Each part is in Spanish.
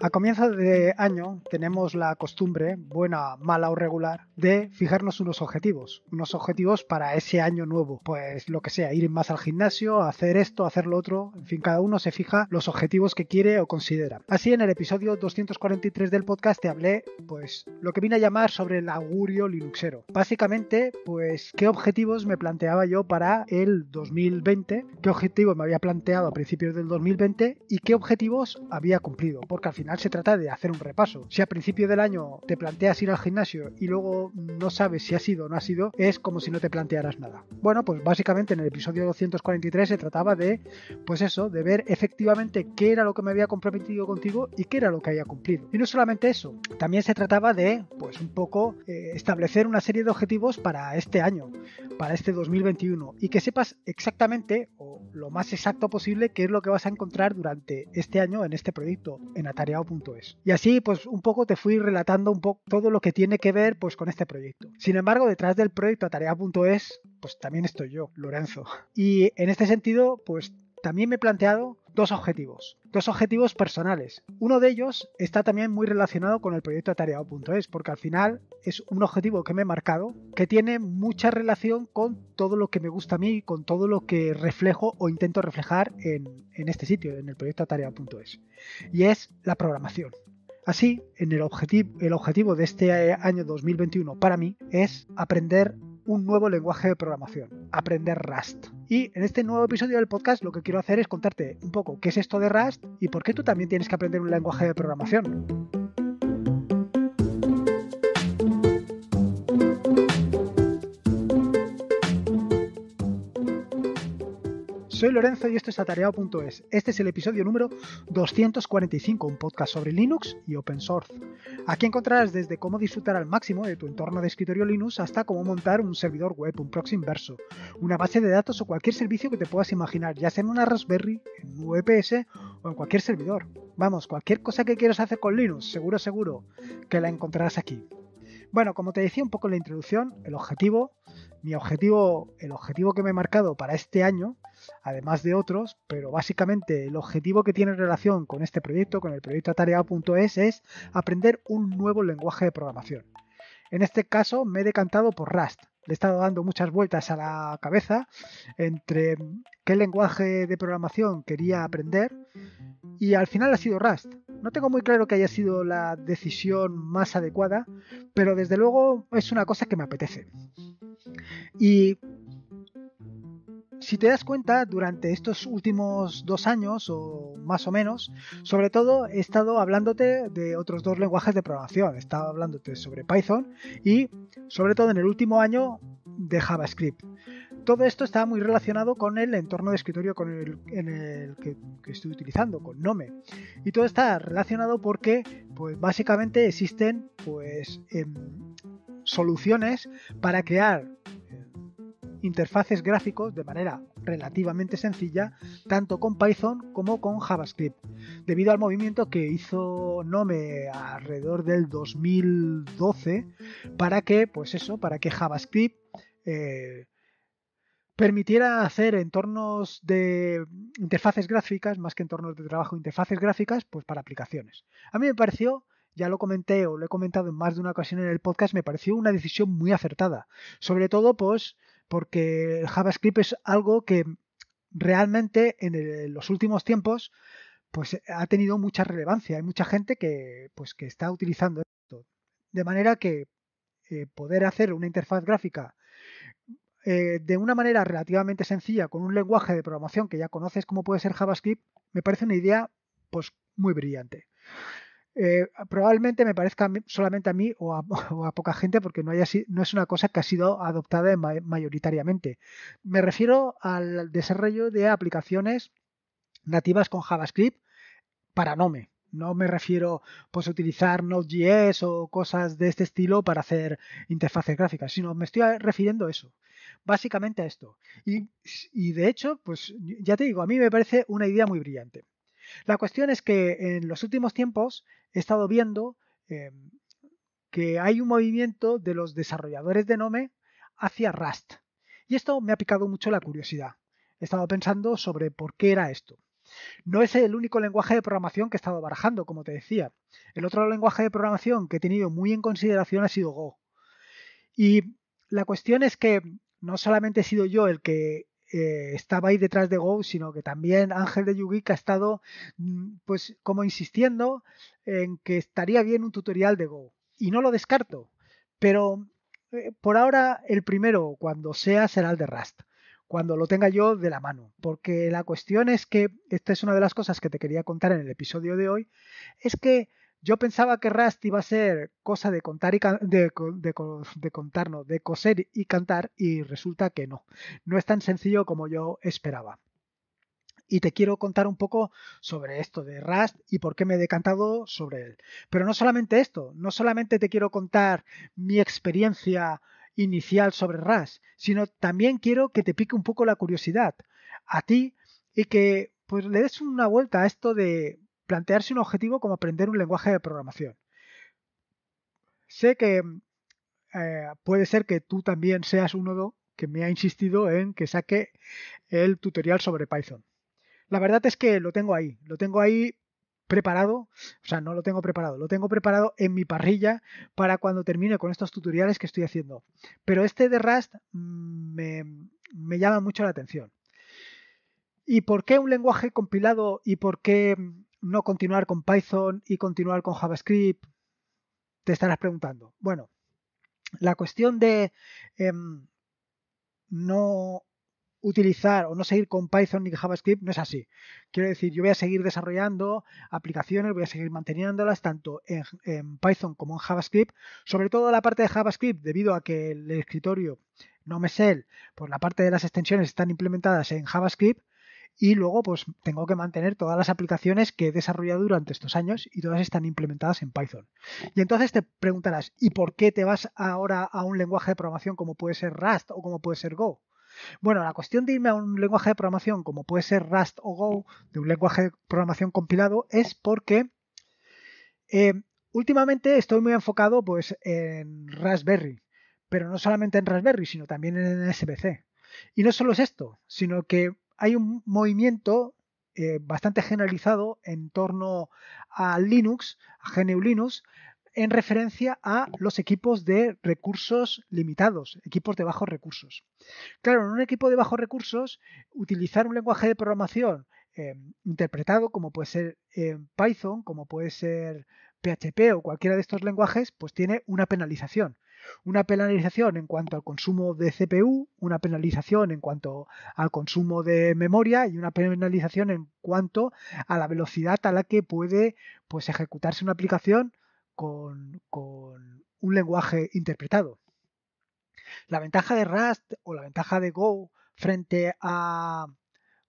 A comienzos de año tenemos la costumbre, buena, mala o regular, de fijarnos unos objetivos, unos objetivos para ese año nuevo, pues lo que sea, ir más al gimnasio, hacer esto, hacer lo otro, en fin, cada uno se fija los objetivos que quiere o considera. Así en el episodio 243 del podcast te hablé, pues, lo que vine a llamar sobre el augurio linuxero. Básicamente, pues, qué objetivos me planteaba yo para el 2020, qué objetivos me había planteado a principios del 2020 y qué objetivos había cumplido, porque al final se trata de hacer un repaso. Si a principio del año te planteas ir al gimnasio y luego no sabes si ha sido o no ha sido, es como si no te plantearas nada. Bueno, pues básicamente en el episodio 243 se trataba de, pues eso, de ver efectivamente qué era lo que me había comprometido contigo y qué era lo que había cumplido. Y no solamente eso, también se trataba de, pues un poco, eh, establecer una serie de objetivos para este año, para este 2021, y que sepas exactamente, lo más exacto posible qué es lo que vas a encontrar durante este año en este proyecto, en atareado.es. Y así, pues un poco te fui relatando un poco todo lo que tiene que ver pues con este proyecto. Sin embargo, detrás del proyecto atareado.es, pues también estoy yo, Lorenzo. Y en este sentido, pues también me he planteado dos objetivos, dos objetivos personales. Uno de ellos está también muy relacionado con el proyecto atareado.es, porque al final es un objetivo que me he marcado que tiene mucha relación con todo lo que me gusta a mí, con todo lo que reflejo o intento reflejar en, este sitio, en el proyecto atareado.es. Y es la programación. Así, en el, objetivo, el objetivo de este eh, año 2021 para mí es aprender un nuevo lenguaje de programación, aprender Rust. Y en este nuevo episodio del podcast lo que quiero hacer es contarte un poco qué es esto de Rust y por qué tú también tienes que aprender un lenguaje de programación. Soy Lorenzo y esto es atareado.es. Este es el episodio número 245, un podcast sobre Linux y open source. Aquí encontrarás desde cómo disfrutar al máximo de tu entorno de escritorio Linux hasta cómo montar un servidor web, un proxy inverso, una base de datos o cualquier servicio que te puedas imaginar, ya sea en una Raspberry, en un VPS o en cualquier servidor. Vamos, cualquier cosa que quieras hacer con Linux, seguro, seguro que la encontrarás aquí. Bueno, como te decía un poco en la introducción, el objetivo, mi objetivo, el objetivo que me he marcado para este año, además de otros, pero básicamente el objetivo que tiene relación con este proyecto, con el proyecto atareado.es, es aprender un nuevo lenguaje de programación. En este caso me he decantado por Rust, le he estado dando muchas vueltas a la cabeza entre qué lenguaje de programación quería aprender y al final ha sido Rust. No tengo muy claro que haya sido la decisión más adecuada, pero desde luego es una cosa que me apetece. Y si te das cuenta, durante estos últimos dos años, o más o menos, sobre todo he estado hablándote de otros dos lenguajes de programación. He estado hablándote sobre Python y, sobre todo en el último año, de JavaScript. Todo esto está muy relacionado con el entorno de escritorio con el, en el que, estoy utilizando, con Nome. Y todo está relacionado porque, pues básicamente existen pues, em, soluciones para crear interfaces gráficos de manera relativamente sencilla, tanto con Python como con JavaScript, debido al movimiento que hizo Nome alrededor del 2012 para que, pues eso, para que JavaScript eh, permitiera hacer entornos de interfaces gráficas, más que entornos de trabajo, interfaces gráficas, pues para aplicaciones. A mí me pareció ya lo comenté o lo he comentado en más de una ocasión en el podcast, me pareció una decisión muy acertada. Sobre todo, pues, porque el JavaScript es algo que realmente en, los últimos tiempos pues ha tenido mucha relevancia. Hay mucha gente que, pues, que está utilizando esto. De manera que eh, poder hacer una interfaz gráfica eh, de una manera relativamente sencilla con un lenguaje de programación que ya conoces como puede ser JavaScript, me parece una idea pues, muy brillante. Eh, probablemente me parezca solamente a mí o a, poca gente porque no, no es una cosa que ha sido adoptada mayoritariamente. Me refiero al desarrollo de aplicaciones nativas con JavaScript para Nome. No me refiero pues, a utilizar Node.js o cosas de este estilo para hacer interfaces gráficas, sino me estoy refiriendo a eso, básicamente a esto. Y, y de hecho, pues ya te digo, a mí me parece una idea muy brillante. La cuestión es que en los últimos tiempos he estado viendo eh, que hay un movimiento de los desarrolladores de Nome hacia Rust. Y esto me ha picado mucho la curiosidad. He estado pensando sobre por qué era esto. No es el único lenguaje de programación que he estado barajando, como te decía. El otro lenguaje de programación que he tenido muy en consideración ha sido Go. Y la cuestión es que no solamente he sido yo el que eh, estaba ahí detrás de Go, sino que también Ángel de Yugik ha estado mm, pues como insistiendo en que estaría bien un tutorial de Go. Y no lo descarto, pero eh, por ahora el primero, cuando sea, será el de Rust cuando lo tenga yo de la mano. Porque la cuestión es que, esta es una de las cosas que te quería contar en el episodio de hoy, es que yo pensaba que Rust iba a ser cosa de contar y de, contarnos, de coser y cantar, y resulta que no. No es tan sencillo como yo esperaba. Y te quiero contar un poco sobre esto de Rust y por qué me he decantado sobre él. Pero no solamente esto, no solamente te quiero contar mi experiencia inicial sobre Rust, sino también quiero que te pique un poco la curiosidad a ti y que pues le des una vuelta a esto de plantearse un objetivo como aprender un lenguaje de programación. Sé que eh, puede ser que tú también seas uno que me ha insistido en que saque el tutorial sobre Python. La verdad es que lo tengo ahí, lo tengo ahí preparado, o sea, no lo tengo preparado, lo tengo preparado en mi parrilla para cuando termine con estos tutoriales que estoy haciendo. Pero este de Rust mm, me, me llama mucho la atención. ¿Y por qué un lenguaje compilado y por qué no continuar con Python y continuar con JavaScript? Te estarás preguntando. Bueno, la cuestión de em, no utilizar o no seguir con Python ni JavaScript no es así. Quiero decir, yo voy a seguir desarrollando aplicaciones, voy a seguir manteniéndolas tanto en, Python como en JavaScript. Sobre todo la parte de JavaScript, debido a que el escritorio no me sale, pues la parte de las extensiones están implementadas en JavaScript, y luego, pues tengo que mantener todas las aplicaciones que he desarrollado durante estos años y todas están implementadas en Python. Y entonces te preguntarás, ¿y por qué te vas ahora a un lenguaje de programación como puede ser Rust o como puede ser Go? Bueno, la cuestión de irme a un lenguaje de programación como puede ser Rust o Go, de un lenguaje de programación compilado, es porque eh, últimamente estoy muy enfocado pues, en Raspberry, pero no solamente en Raspberry, sino también en SBC. Y no solo es esto, sino que hay un movimiento eh, bastante generalizado en torno a Linux, a GNU Linux, en referencia a los equipos de recursos limitados, equipos de bajos recursos. Claro, en un equipo de bajos recursos, utilizar un lenguaje de programación eh, interpretado, como puede ser eh, Python, como puede ser PHP o cualquiera de estos lenguajes, pues tiene una penalización. Una penalización en cuanto al consumo de CPU, una penalización en cuanto al consumo de memoria y una penalización en cuanto a la velocidad a la que puede pues, ejecutarse una aplicación con, con un lenguaje interpretado. La ventaja de Rust o la ventaja de Go frente a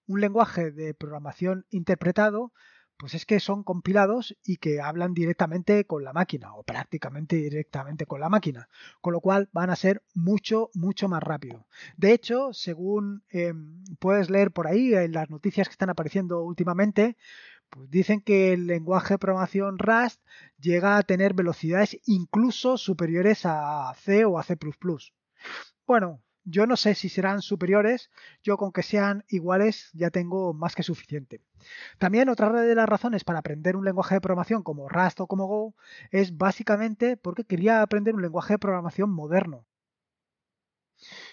un lenguaje de programación interpretado pues es que son compilados y que hablan directamente con la máquina o prácticamente directamente con la máquina, con lo cual van a ser mucho, mucho más rápido. De hecho, según em, puedes leer por ahí en las noticias que están apareciendo últimamente, pues dicen que el lenguaje de programación Rust llega a tener velocidades incluso superiores a C o a C++. Bueno, yo no sé si serán superiores, yo con que sean iguales ya tengo más que suficiente. También otra de las razones para aprender un lenguaje de programación como Rust o como Go es básicamente porque quería aprender un lenguaje de programación moderno.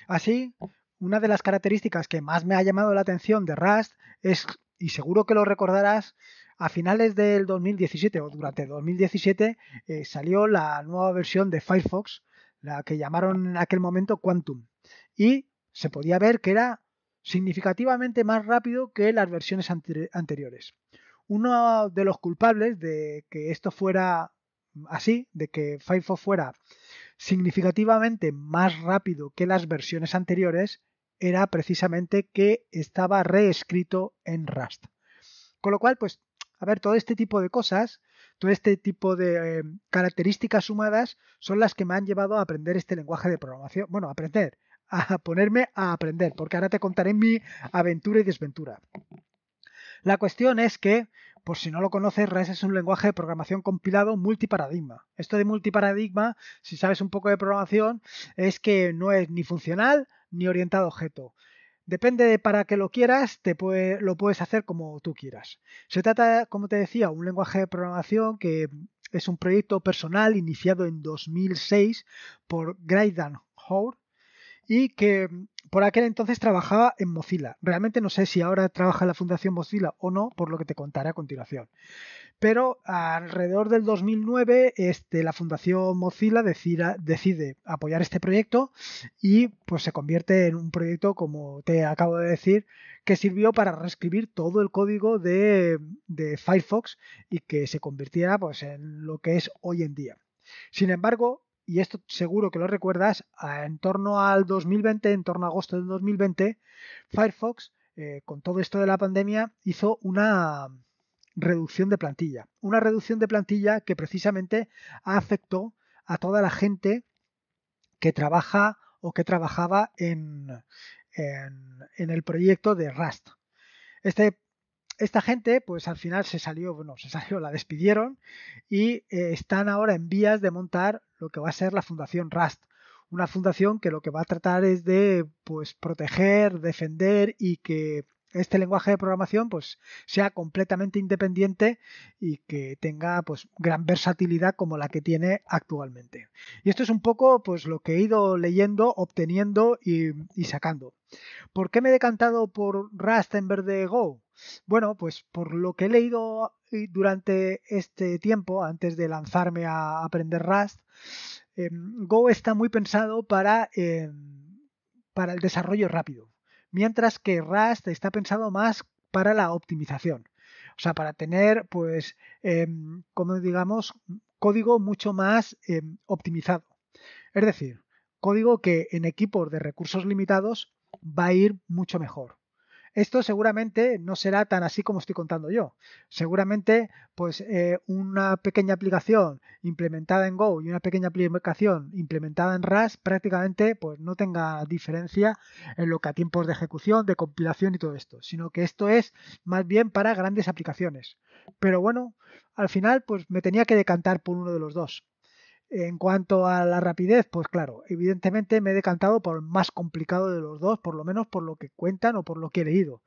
Así, una de las características que más me ha llamado la atención de Rust es, y seguro que lo recordarás, a finales del 2017 o durante 2017 eh, salió la nueva versión de Firefox, la que llamaron en aquel momento Quantum y se podía ver que era significativamente más rápido que las versiones anteriores. Uno de los culpables de que esto fuera así, de que Firefox fuera significativamente más rápido que las versiones anteriores, era precisamente que estaba reescrito en Rust. Con lo cual, pues, a ver, todo este tipo de cosas, todo este tipo de eh, características sumadas son las que me han llevado a aprender este lenguaje de programación. Bueno, aprender, a ponerme a aprender, porque ahora te contaré mi aventura y desventura. La cuestión es que, por si no lo conoces, REST es un lenguaje de programación compilado multiparadigma. Esto de multiparadigma, si sabes un poco de programación, es que no es ni funcional ni orientado a objeto. Depende de para que lo quieras, te lo puedes hacer como tú quieras. Se trata, como te decía, un lenguaje de programación que es un proyecto personal iniciado en 2006 por Graydan Hoare, y que mm, por aquel entonces trabajaba en Mozilla. Realmente no sé si ahora trabaja en la Fundación Mozilla o no, por lo que te contaré a continuación. Pero alrededor del 2009, este, la Fundación Mozilla decide apoyar este proyecto y pues se convierte en un proyecto, como te acabo de decir, que sirvió para reescribir todo el código de, de Firefox y que se convirtiera pues, en lo que es hoy en día. Sin embargo, y esto seguro que lo recuerdas, en torno al 2020, en torno a agosto de 2020, Firefox, eh, con todo esto de la pandemia, hizo una reducción de plantilla. Una reducción de plantilla que precisamente afectó a toda la gente que trabaja o que trabajaba en, en, el proyecto de Rust. Este esta gente, pues al final se salió, bueno, se salió, la despidieron y eh, están ahora en vías de montar lo que va a ser la Fundación Rust. Una fundación que lo que va a tratar es de pues proteger, defender y que este lenguaje de programación pues sea completamente independiente y que tenga pues gran versatilidad como la que tiene actualmente. Y esto es un poco pues lo que he ido leyendo, obteniendo y, y sacando. ¿Por qué me he decantado por Rust en vez de Go? Bueno, pues por lo que he leído eh, durante este tiempo, antes de lanzarme a aprender Rust, eh, Go está muy pensado eh, para, el desarrollo rápido, mientras que Rust está pensado más para la optimización. O sea, para tener, pues, como digamos, código mucho más optimizado. Es decir, código que en equipos de recursos limitados va a ir mucho mejor. Esto seguramente no será tan así como estoy contando yo. Seguramente, pues eh, una pequeña aplicación implementada en Go y una pequeña aplicación implementada en Rust prácticamente pues no tenga diferencia en lo que a tiempos de ejecución, de compilación y todo esto, sino que esto es más bien para grandes aplicaciones. Pero bueno, al final pues me tenía que decantar por uno de los dos. En cuanto a la rapidez, pues claro, evidentemente me he decantado por el más complicado de los dos, por lo menos por lo que cuentan o por lo que he leído.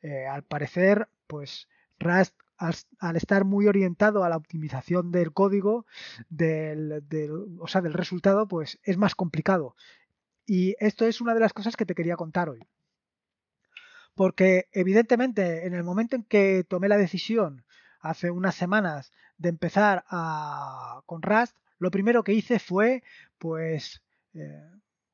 Eh, al parecer, pues Rust al, estar muy orientado a la optimización del código, del, o sea, del resultado, pues es más complicado. Y esto es una de las cosas que te quería contar hoy. Porque evidentemente en el momento en que tomé la decisión hace unas semanas de empezar a, con Rust, lo primero que hice fue, pues, eh,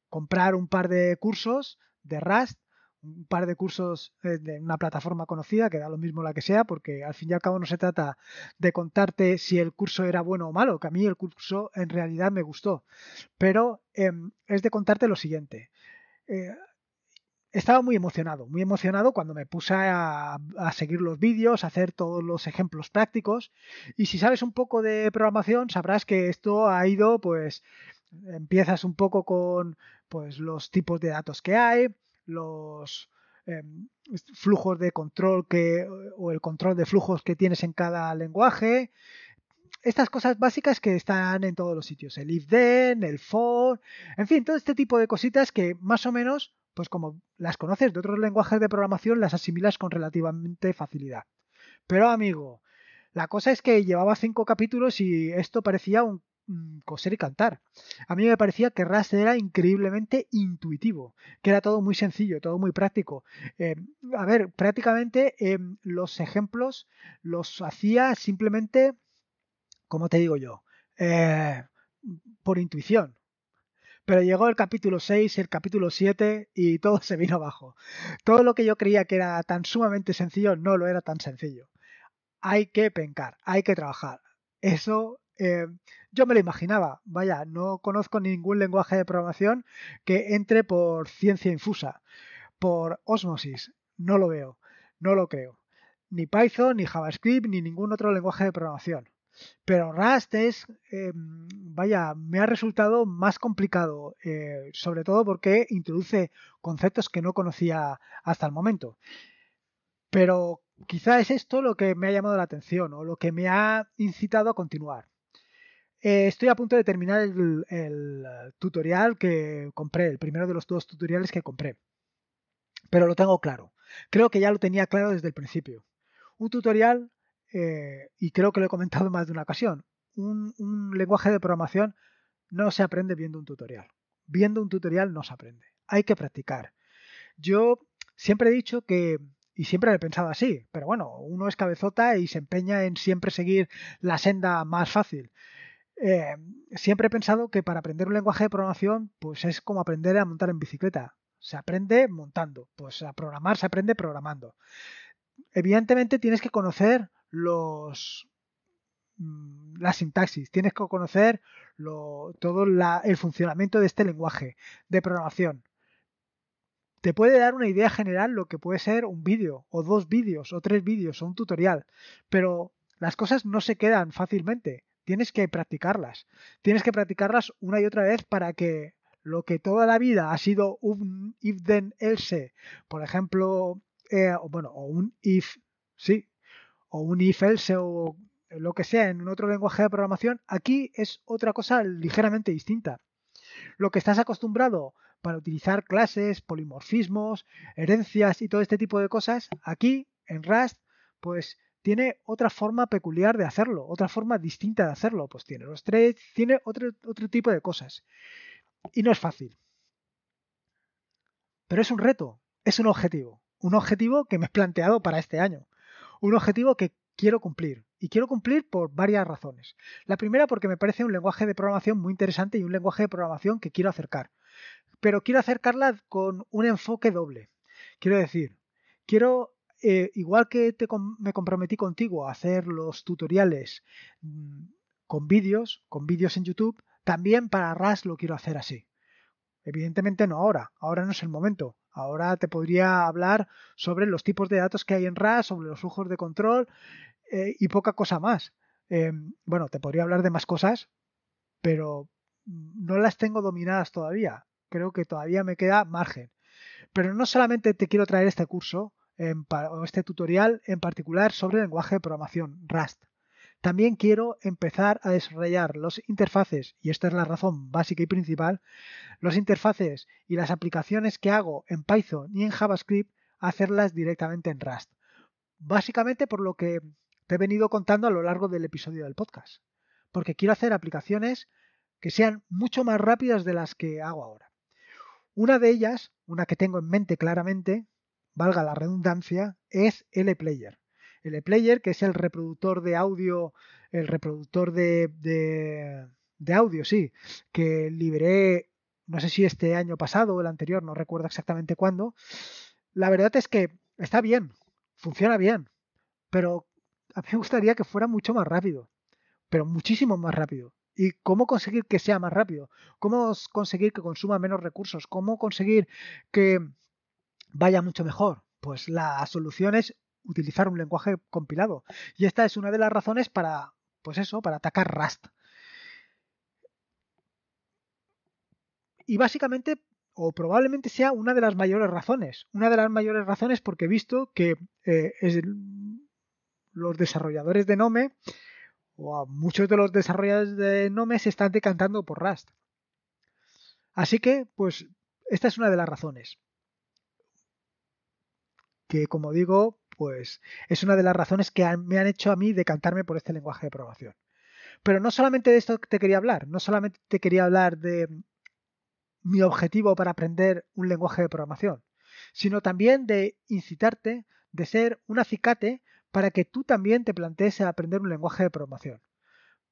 comprar un par de cursos de Rust, un par de cursos eh, de una plataforma conocida, que da lo mismo la que sea, porque al fin y al cabo no se trata de contarte si el curso era bueno o malo, que a mí el curso en realidad me gustó, pero em, es de contarte lo siguiente. Eh, estaba muy emocionado, muy emocionado cuando me puse a, seguir los vídeos, a hacer todos los ejemplos prácticos. Y si sabes un poco de programación, sabrás que esto ha ido, pues, empiezas un poco con pues, los tipos de datos que hay, los em, flujos de control que, o el control de flujos que tienes en cada lenguaje. Estas cosas básicas que están en todos los sitios, el if then, el for, en fin, todo este tipo de cositas que más o menos pues como las conoces de otros lenguajes de programación, las asimilas con relativamente facilidad. Pero amigo, la cosa es que llevaba cinco capítulos y esto parecía un mm, coser y cantar. A mí me parecía que Rust era increíblemente intuitivo, que era todo muy sencillo, todo muy práctico. Eh, a ver, prácticamente eh, los ejemplos los hacía simplemente, como te digo yo, eh, por intuición. Pero llegó el capítulo 6, el capítulo 7 y todo se vino abajo. Todo lo que yo creía que era tan sumamente sencillo no lo era tan sencillo. Hay que pencar, hay que trabajar. Eso eh, yo me lo imaginaba. Vaya, no conozco ningún lenguaje de programación que entre por ciencia infusa, por osmosis. No lo veo, no lo creo. Ni Python, ni JavaScript, ni ningún otro lenguaje de programación. Pero Rust es, eh, vaya, me ha resultado más complicado, eh, sobre todo porque introduce conceptos que no conocía hasta el momento. Pero quizá es esto lo que me ha llamado la atención o lo que me ha incitado a continuar. Eh, estoy a punto de terminar el, tutorial que compré, el primero de los dos tutoriales que compré. Pero lo tengo claro. Creo que ya lo tenía claro desde el principio. Un tutorial eh, y creo que lo he comentado más de una ocasión, un, lenguaje de programación no se aprende viendo un tutorial. Viendo un tutorial no se aprende. Hay que practicar. Yo siempre he dicho que y siempre he pensado así, pero bueno, uno es cabezota y se empeña en siempre seguir la senda más fácil. Eh, siempre he pensado que para aprender un lenguaje de programación, pues es como aprender a montar en bicicleta. Se aprende montando, pues a programar se aprende programando. Evidentemente tienes que conocer los mm, la sintaxis, tienes que conocer lo, todo el funcionamiento de este lenguaje de programación. Te puede dar una idea general lo que puede ser un vídeo, o dos vídeos, o tres vídeos, o un tutorial, pero las cosas no se quedan fácilmente, tienes que practicarlas, tienes que practicarlas una y otra vez para que lo que toda la vida ha sido un if then else, por ejemplo, eh, bueno, o un if, sí, o un if else o lo que sea en otro lenguaje de programación, aquí es otra cosa ligeramente distinta. Lo que estás acostumbrado para utilizar clases, polimorfismos, herencias y todo este tipo de cosas, aquí en Rust, pues tiene otra forma peculiar de hacerlo, otra forma distinta de hacerlo, pues tiene los tres, tiene otro, otro tipo de cosas. Y no es fácil. Pero es un reto, es un objetivo, un objetivo que me he planteado para este año un objetivo que quiero cumplir. Y quiero cumplir por varias razones. La primera porque me parece un lenguaje de programación muy interesante y un lenguaje de programación que quiero acercar. Pero quiero acercarla con un enfoque doble. Quiero decir, quiero, eh, igual que me comprometí contigo a hacer los tutoriales mm, con vídeos, con vídeos en YouTube, también para RAS lo quiero hacer así. Evidentemente no ahora, ahora no es el momento, Ahora te podría hablar sobre los tipos de datos que hay en RAS, sobre los flujos de control eh, y poca cosa más. Em, bueno, te podría hablar de más cosas, pero no las tengo dominadas todavía. Creo que todavía me queda margen. Pero no solamente te quiero traer este curso em, o este tutorial en particular sobre el lenguaje de programación, Rust. También quiero empezar a desarrollar los interfaces, y esta es la razón básica y principal, los interfaces y las aplicaciones que hago en Python y en JavaScript, hacerlas directamente en Rust. Básicamente por lo que te he venido contando a lo largo del episodio del podcast, porque quiero hacer aplicaciones que sean mucho más rápidas de las que hago ahora. Una de ellas, una que tengo en mente claramente, valga la redundancia, es LPlayer el player que es el reproductor de audio, el reproductor de, de, de audio, sí, que liberé, no sé si este año pasado o el anterior, no recuerdo exactamente cuándo. La verdad es que está bien, funciona bien, pero a mí me gustaría que fuera mucho más rápido, pero muchísimo más rápido. ¿Y cómo conseguir que sea más rápido? ¿Cómo conseguir que consuma menos recursos? ¿Cómo conseguir que vaya mucho mejor? Pues la solución es utilizar un lenguaje compilado. Y esta es una de las razones para, pues eso, para atacar Rust. Y básicamente, o probablemente sea una de las mayores razones. Una de las mayores razones porque he visto que eh, los desarrolladores de Nome, o muchos de los desarrolladores de Nome, se están decantando por Rust. Así que, pues, esta es una de las razones. Que como digo, pues es una de las razones que me han hecho a mí decantarme por este lenguaje de programación. Pero no solamente de esto te quería hablar, no solamente te quería hablar de mi objetivo para aprender un lenguaje de programación, sino también de incitarte, de ser un acicate para que tú también te plantees aprender un lenguaje de programación.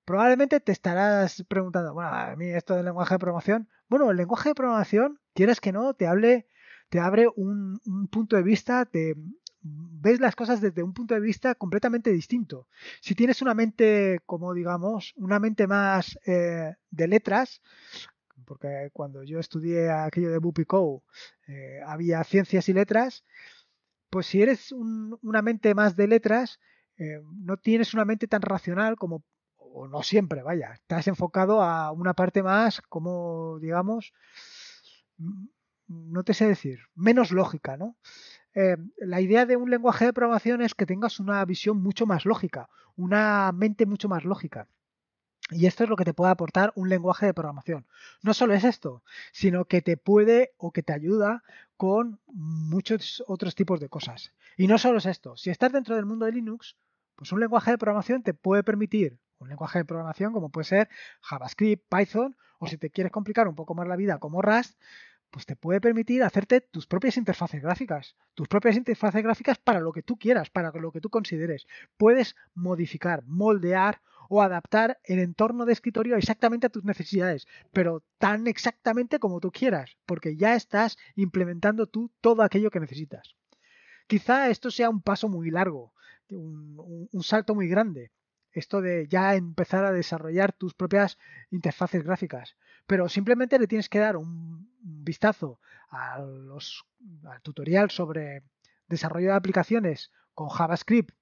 Probablemente te estarás preguntando, bueno, a mí esto del lenguaje de programación, bueno, el lenguaje de programación, ...tienes que no, te hable, te abre un, un punto de vista, te, ves las cosas desde un punto de vista completamente distinto. Si tienes una mente, como digamos, una mente más eh, de letras, porque cuando yo estudié aquello de Bupi eh, había ciencias y letras, pues si eres una mente más de letras, eh, no tienes una mente tan racional como, o no siempre, vaya, estás enfocado a una parte más como, digamos, mm, no te sé decir, menos lógica, ¿no? Eh, la idea de un lenguaje de programación es que tengas una visión mucho más lógica, una mente mucho más lógica. Y esto es lo que te puede aportar un lenguaje de programación. No solo es esto, sino que te puede o que te ayuda con muchos otros tipos de cosas. Y no solo es esto, si estás dentro del mundo de Linux, pues un lenguaje de programación te puede permitir un lenguaje de programación como puede ser JavaScript, Python, o si te quieres complicar un poco más la vida como Rust, pues te puede permitir hacerte tus propias interfaces gráficas, tus propias interfaces gráficas para lo que tú quieras, para lo que tú consideres. Puedes modificar, moldear o adaptar el entorno de escritorio exactamente a tus necesidades, pero tan exactamente como tú quieras, porque ya estás implementando tú todo aquello que necesitas. Quizá esto sea un paso muy largo, un, un salto muy grande, esto de ya empezar a desarrollar tus propias interfaces gráficas. Pero simplemente le tienes que dar un vistazo al tutorial sobre desarrollo de aplicaciones con JavaScript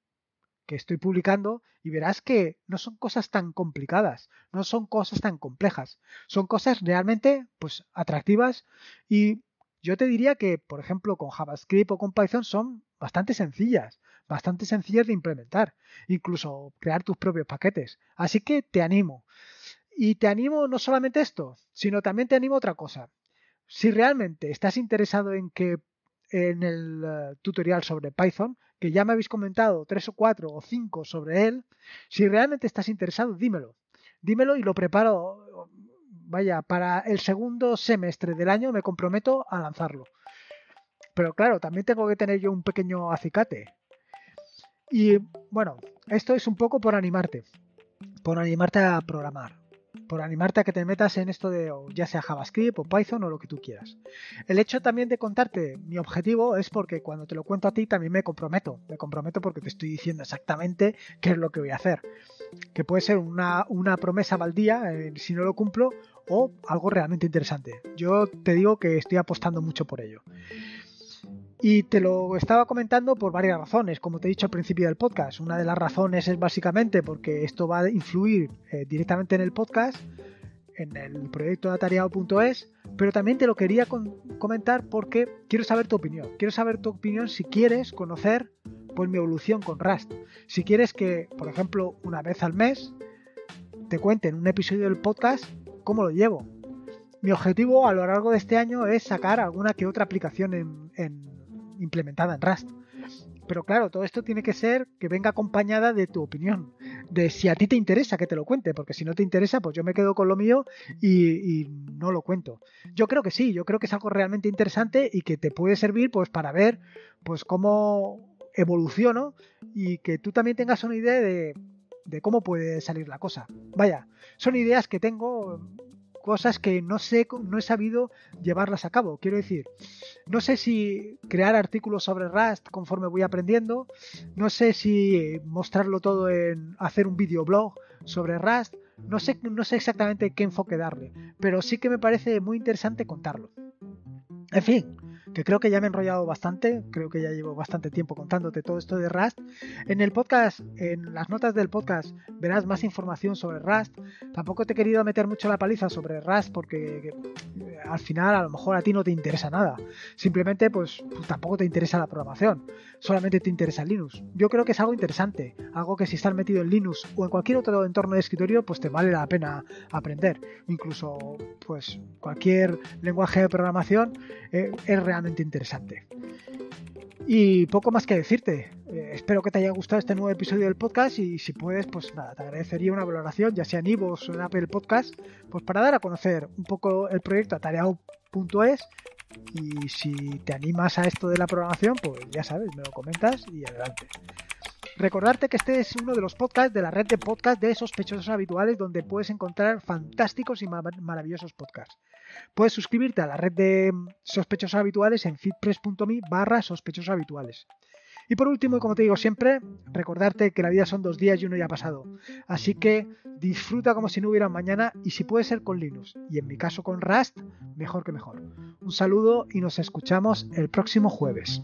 que estoy publicando y verás que no son cosas tan complicadas, no son cosas tan complejas, son cosas realmente pues atractivas y yo te diría que, por ejemplo, con JavaScript o con Python son bastante sencillas bastante sencillas de implementar, incluso crear tus propios paquetes. Así que te animo. Y te animo no solamente esto, sino también te animo otra cosa. Si realmente estás interesado en que en el eh, tutorial sobre Python, que ya me habéis comentado tres o cuatro o cinco sobre él, si realmente estás interesado, dímelo. Dímelo y lo preparo vaya, para el segundo semestre del año me comprometo a lanzarlo. Pero claro, también tengo que tener yo un pequeño acicate. Y bueno, esto es un poco por animarte, por animarte a programar, por animarte a que te metas en esto de ya sea JavaScript o Python o lo que tú quieras. El hecho también de contarte mi objetivo es porque cuando te lo cuento a ti también me comprometo, me comprometo porque te estoy diciendo exactamente qué es lo que voy a hacer, que puede ser una, promesa baldía eh, si no lo cumplo o algo realmente interesante. Yo te digo que estoy apostando mucho por ello. Y te lo estaba comentando por varias razones, como te he dicho al principio del podcast. Una de las razones es básicamente porque esto va a influir eh, directamente en el podcast, en el proyecto de pero también te lo quería comentar porque quiero saber tu opinión. Quiero saber tu opinión si quieres conocer pues, mi evolución con Rust. Si quieres que, por ejemplo, una vez al mes te cuente en un episodio del podcast cómo lo llevo. Mi objetivo a lo largo de este año es sacar alguna que otra aplicación en, en implementada en Rust. Pero claro, todo esto tiene que ser que venga acompañada de tu opinión, de si a ti te interesa que te lo cuente, porque si no te interesa, pues yo me quedo con lo mío y, no lo cuento. Yo creo que sí, yo creo que es algo realmente interesante y que te puede servir pues para ver pues cómo evoluciono y que tú también tengas una idea de cómo puede salir la cosa. Vaya, son ideas que tengo cosas que no sé, no he sabido llevarlas a cabo. Quiero decir, no sé si crear artículos sobre Rust conforme voy aprendiendo, no sé si eh, mostrarlo todo en hacer un videoblog sobre Rust, no sé, no sé exactamente qué enfoque darle, pero sí que me parece muy interesante contarlo. En fin, que creo que ya me he enrollado bastante, creo que ya llevo bastante tiempo contándote todo esto de Rust. En el podcast, en las notas del podcast, verás más información sobre Rust. Tampoco te he querido meter mucho la paliza sobre Rust porque eh, al final a lo mejor a ti no te interesa nada. Simplemente pues, tampoco te interesa la programación, solamente te interesa Linux. Yo creo que es algo interesante, algo que si estás metido en Linux o en cualquier otro entorno de escritorio, pues te vale la pena aprender. Incluso pues cualquier lenguaje de programación eh, es realmente interesante. Y poco más que decirte. Eh, espero que te haya gustado este nuevo episodio del podcast y si puedes, pues nada, te agradecería una valoración, ya sea en Ivo o en Apple Podcast, pues para dar a conocer un poco el proyecto atareado.es y si te animas a esto de la programación, pues ya sabes, me lo comentas y adelante. Recordarte que este es uno de los podcasts de la red de podcasts de sospechosos habituales donde puedes encontrar fantásticos y maravillosos podcasts. Puedes suscribirte a la red de mm, sospechosos habituales en fitpress.me barra sospechosos habituales. Y por último, como te digo siempre, recordarte que la vida son dos días y uno ya ha pasado. Así que disfruta como si no hubiera mañana y si puede ser con Linux, y en mi caso con Rust, mejor que mejor. Un saludo y nos escuchamos el próximo jueves.